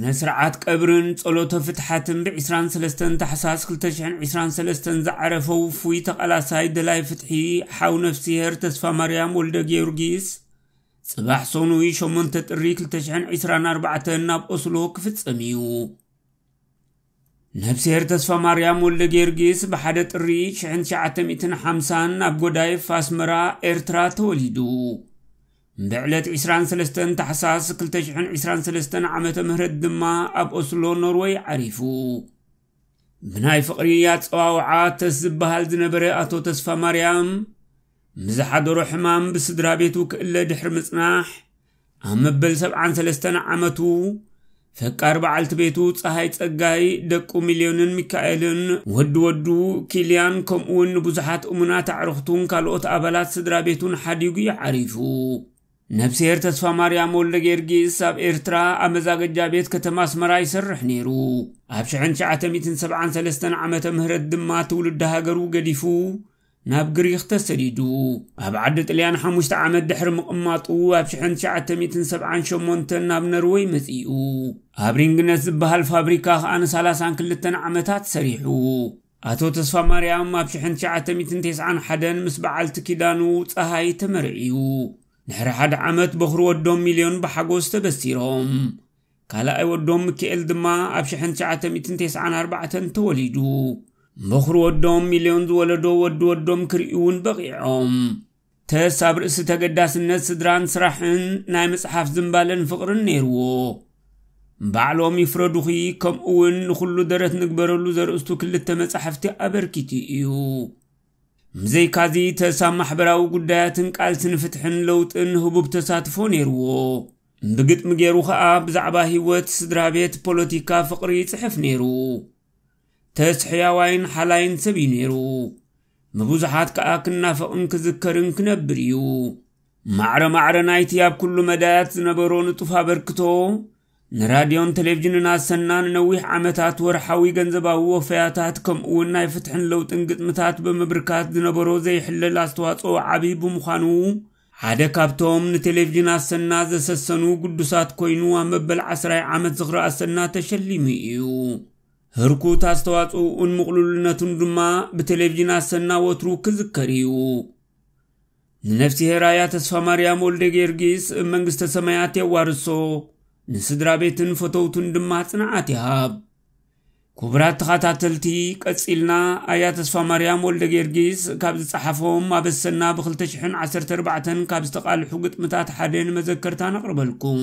سنة سرعات كبرن صلوة فتحاتن بعسران سلستن تحساس كل تشحن عسران سلستن زعرفو فوي تقلا سايد لاي فتحي حاو نفسي هر تسفى مريم ولد جيورجيس صباح صنوي شمون تتري كل تشحن عسران اربعة ناب أصلو كفت سميو نفسي هر تسفى مريم ولد جيورجيس بحدة الريش عند شعتم إتن حمسان ناب قداي فاسمرا إرترا توليدو ብዕለት 23 ታሕሳስ 223 ዓ ም ድማ ኣብ ኦስሎ ኖርወይ ዓሪፉ ብናይ ፍቕሪ ኣፀዋውዓ ተስ ዝበሃል ዝነበረ ኣቶ ተስፋ ማርያም ምዝሓደሮ ሕማም ብስድራ ቤቱ ክእለ ድሕሪ ምጽናሕ ኣብ መበል 73 ዓመቱ ፈቃር በዓልቲ ቤቱ ፀሃይ ጸጋይ ደቁ ሚልዮንን ሚካኤልን ወዲ ወዱ ኪልያን ከምኡውን ንብዙሓት እሙናት ኣዕርኽቱን ካልኦት ኣባላት ስድራ ቤቱን ሓዲጉ ይዓሪፉ ነፍሴር ተስፋ ማርያም ወልደ ጌርጊስ ኣብ ኤርትራ ኣብ መዛገጃ ቤት ከተማ ኣስመራ ይሰርሕ ነይሩ ኣብ 973 ዓመተ ምህረት ድማ ትውልዲ ሃገሩ ገዲፉ ናብ ግሪክ ተሰዲዱ ኣብ ዓዲ ጥልያን 5 ዓመት ድሕሪ ምቕማጡ ኣብ 978 ናብ ነርወይ መጺኡ ኣብ ሪንግነት ዝበሃል ፋብሪካ ከዓ ን32 ዓመታት ሰሪሑ ኣቶ ተስፋ ማርያም ኣብ 991 ምስ በዓልቲ ኪዳኑ ፀሃይ ተመርዒዩ نهر حد عمد بخرو ودوم مليون بحاقوز تبستيروم كالا اي ودوم كيل دما ابشحن شعاتا ميتن تيسعان اربعتن توليدو بخرو ودوم مليون زولدو ودو ودوم كريون بغيعوم تا سابر استا قداس الناس دران سرحن نايمس حاف زنبالن فقرن نيرو بعلو مفردوخي كم اون نخلو درت نقبرلو زر استو كل التمس حفتي ابر كتي ايو مزي كاذي تسامح براو قداتن قالسن فتحن لوتن هبوب تساتفو نيرو بقت مجيرو خا بزعبا هيوت سدرابيت بوليتيكا فقري يصحف نيرو تسحيا واين حلاين سبي نيرو مبوزحات كا كنافقن كذكرن كنبريو معر معر نايتي اب كل مدات نبرون طفا بركتو ንራድዮን ቴሌቭዥንን ኣሰናን ነዊሕ ዓመታት ወርሓዊ ገንዘባዊ ወፈያታት ከምኡውን ናይ ፍትሕን ለውጥን ግጥምታት ብምብርካት ዝነበሮ ዘይሕለል ኣስተዋፅኦ ዓብዪ ብምዃኑ ሓደ ካብቶም ንቴሌቭዥን ኣሰና ዘሰሰኑ ቅዱሳት ኮይኑ ኣብ መበል 10 ዓመት ዝኽሪ ኣሰና ተሸሊሙ እዩ ህርኩት ኣስተዋፅኡን ምቕሉልነቱን ድማ ብቴሌቭዥን ኣሰና ወትሩ ክዝከር እዩ ንነፍሲ ሄራያ ተስፋ ማርያም ወልደ ጌርጊስ መንግስተ ሰማያት የዋርሶ ንስድራቤትን ፈተውቱን ድማ ጽንዓት ይሃብ ክቡራት ተኸታተልቲ ቀጺልና ኣያ ተስፋ ማርያም ወልደ ጌርጊስ ካብ ዝጸሓፎም ኣበሰና ብ214 ካብ ዝተቓልሑ ግጥምታት ሓደ ንመዘከርታ ነቕርበልኩም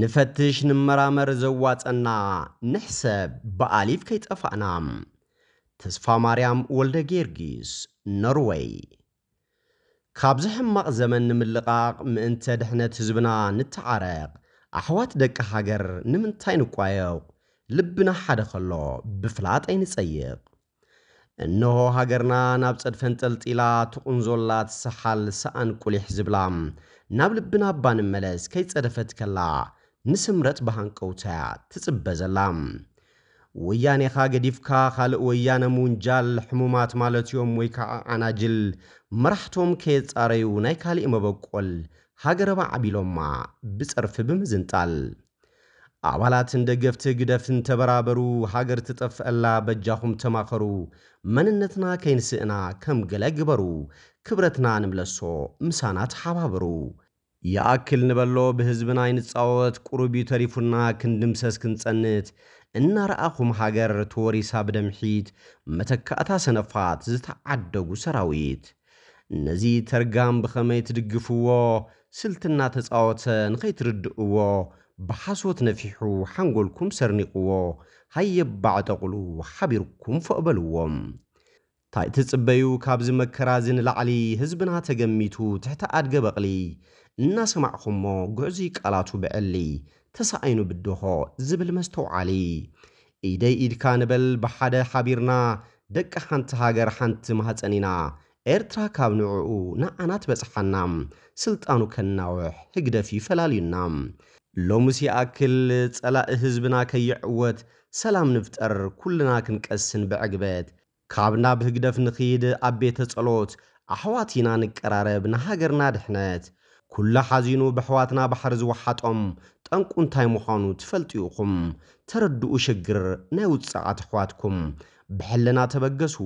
ንፈትሽ ንመራመር ዘዋፀና ንሕሰብ ብኣሊፍ ከይጠፋእና ተስፋ ማርያም ወልደ ጌርጊስ ኖርዌይ ካብዚ ሕማቕ ዘመን ንምልቓቕ ምእንተ ድሕነት ህዝብና ንተዓረቕ ኣሕዋት ደቂ ሃገር ንምንታይ ንቋየቕ ልብና ሓደ ኸሎ ብፍላጥ ኣይንጸይቕ እንሆ ሃገርና ናብ ጸድፈን ጠልጢላ ትቕንዞላ ትሰሓል ሰኣን ቁሊሕ ዝብላ ናብ ልብና እባ ንመለስ ከይጸደፈት ከላ ንስምረት ብሃንቀውታ ትጽበ ዘላ ወያኔኻ ገዲፍካ ኻልእ ወያነ ምውንጃል ሕሙማት ማለት እዮም ወይ ከዓ ዓናጅል መራሕቶም ከየጻረዩ ናይ ካልእ መበቆል ሃገረባ ዓቢሎማ ብፀርፊ ብምዝንጣል ኣባላትን ደገፍቲ ግደፍን ተበራበሩ ሃገር ትጠፍአላ በጃኹም ተማኸሩ መንነትና ከይንስእና ከም ገለ ግበሩ ክብረትና ንምለሶ ምሳና ተሓባበሩ የአክል ንበሎ ብሕዝብና ይንጻወት ቁሩብ ተሪፉና ክንድምሰስ ክንጸንት እናረኣኹም ሃገር ተወሪሳ ብደምሒት መተካእታ ሰነፋት ዝተዓደጉ ሰራዊት ነዚ ተርጋም ብኸመይ ትድግፍዎ ስልትና ተጻወተ ንኸይትርድእዎ ብሓሶት ነፊሑ ሓንጎልኩም ሰርኒቕዎ ሃየባዕጠቕሉ ሓቢርኩም ፈቕበልዎም ትጽበዩ ካብዚ መከራ እዚ ንላዕሊ ህዝብና ተገሚቱ ትሕቲ ኣድገ በቕሊ እናሰማዕኹሞ ጉዕዙይ ቃላቱ ብዕሊ ተሳኣይኑ ብድኾ ዝብል መስተውዓሊ ኢደይ ኢድካ ንበል ብሓደ ሓቢርና ደቂ ሓንቲ ሃገር ሓንቲ ማህፀን ኢና ኤርትራ ካብ ንዕኡ ንዓናት በጽሓና ስልጣኑ ከናውሕ ህግደፊ ይፈላልዩና ሎሙስ ኣክል ጸላኢ ህዝብና ከይዕወት ሰላም ንፍጠር ኩልና ክንቀስን ብዕግበት ካብ ናብ ህግደፍ ንኽይድ ኣብ ቤተ ጸሎት ኣሕዋትና ንቀራረብ ንሃገርና ድሕነት ኵላ ሓዚኑ ብኣሕዋትና ባሕሪ ዝወሓጦም ጠንቁ እንታይ ምዃኑ ትፈልጡ ተረድኡ ሽግር ናይ ውጽዓት ኣሕዋትኩም ብሕልና ተበገሱ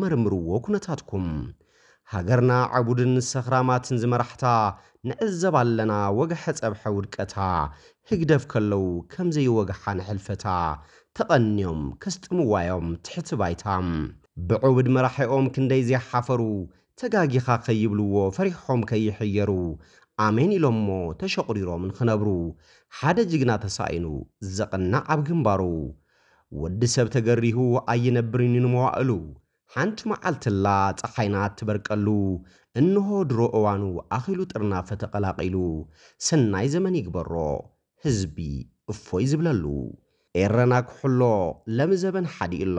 መርምርዎ ኩነታትኩም ሃገርና ዕቡድን ሰኽራማትን ዝመራሕታ ንዕዘብ ኣለና ወግሐ ጸብሐ ውድቀታ ህግደፍ ከለዉ ከምዘይወግሓ ንሕልፈታ ተቐንዮም ከስጥምዋዮም ትሕቲ ባይታ ብዑብድ መራሒኦም ክንደይ ዘይሓፈሩ ተጋጊኻ ከይብልዎ ፈሪሖም ከይሕየሩ ኣሜን ኢሎም ሞ ተሸቑሪሮም ንኽነብሩ ሓደ ጅግና ተሳኢኑ ዘቕና ኣብ ግንባሩ ወዲ ሰብ ተገሪሁ ኣይነብርን ንመዋእሉ ሓንቲ መዓልትላ ፀሓይና እትበርቀሉ እንሆ ድሮ እዋኑ ኣኺሉ ጥርናፈ ተቐላቒሉ ሰናይ ዘመን ይግበሮ ህዝቢ እፎይ ዝብለሉ ኤረና ክሕሎ ለሚ ዘበን ሓዲኡሎ